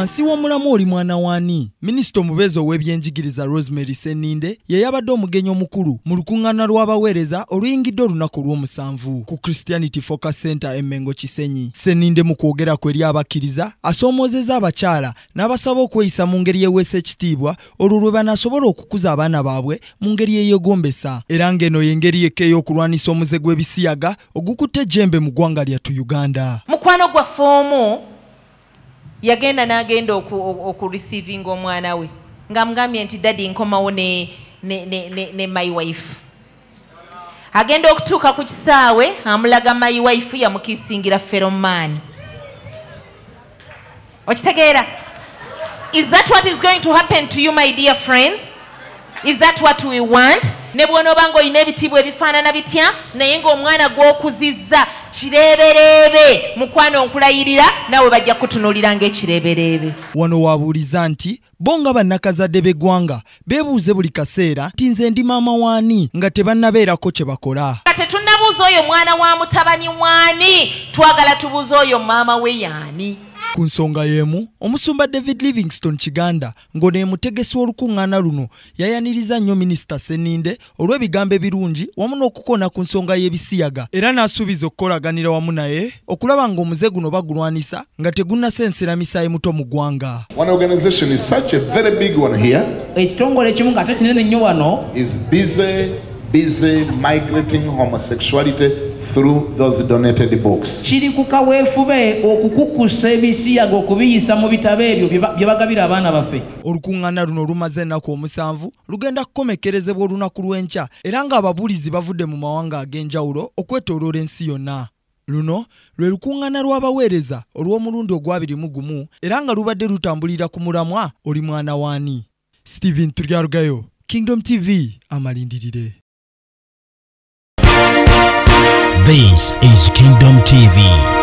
wansi w'omulamu oli mwana waani minisita omubeezi ow'ebyenjigiriza rosemary seninde yeyabadde omugenyi omukulu mu lukuŋŋaana lw'abaweereza oluyingidde olunaku olw'omusanvu ku christianity focus center emmengo kisenyi seninde mu kwogera kw eri abakkiriza asoomoozeza abakyala n'abasaba okweyisa mu ngeri yeweesa ekitiibwa olwo lwe banaasobola okukuza abaana baabwe mu ngeri eyeegombesa era ng'eno y'engeri yekka ey'okulwanisa omuze gw'ebisiyaga ogukutte ejjembe mu ggwanga lyattu uganda mukwano gwaffe omu yagenda n'agenda okureceivinga omwana we ngaamugambye nti daddy nkomawo ne, ne, ne, ne, ne my wife agenda okutuuka ku kisaawe amulaga my wife yamukisingira feromaani okitegeera is that what is going to happen to you my dear friends is that what we want ne bwonaobanga olina ebitiibwa ebifaanana bitya naye ng'omwana gw'okuzizza kireebereebe mukwana onkulayirira naawe bajja kutunuuliranga ekireebereebe wano waabuuliza nti bo nga bannakazadde b'eggwanga beebuuze buli kaseera nti nze ndi maama waani nga tebannabeerako kye bakola nga tetunnabuuza oyo mwana wa mutabani waani twagala tubuuza oyo maama we y'ani ku nsonga y'emu omusumba david livingstone kiganda ng'onoemutegesi w'olukuŋŋaana luno yayaniriza nnyo minisita seninde olw'ebigambo ebirungi wamu n'okukona ku nsonga y'ebisiyaga era n'asuubiza okukolaganira wamu naye okulaba ng'omuze guno bagulwanisa nga tegunnasensera misaayi muto mu ggwanga ekitongole ekimu nga te kinene nnyo wano busy migrating homosexuality through those donated books kiri kukaweefube okukukkusa ebisiyaga okubiyisa mu bitabo ebyo byebagabira abaana baffe olukuŋŋaana luno lumaze ennaku omusanvu lugenda kukomekkerezebwa olunaku lw'enkya era ng'ababuulizi bavudde mu mawanga ag'enjawulo okwetooloola ensi yonna luno lwe lukuŋŋaana lw'abaweereza olw'omulundi ogwabiri mu gumu era nga lubadde lutambulira ku mulamwa oli mwana waani stephen tulyarugayo kingdom tv amalindirire This is Kingdom TV.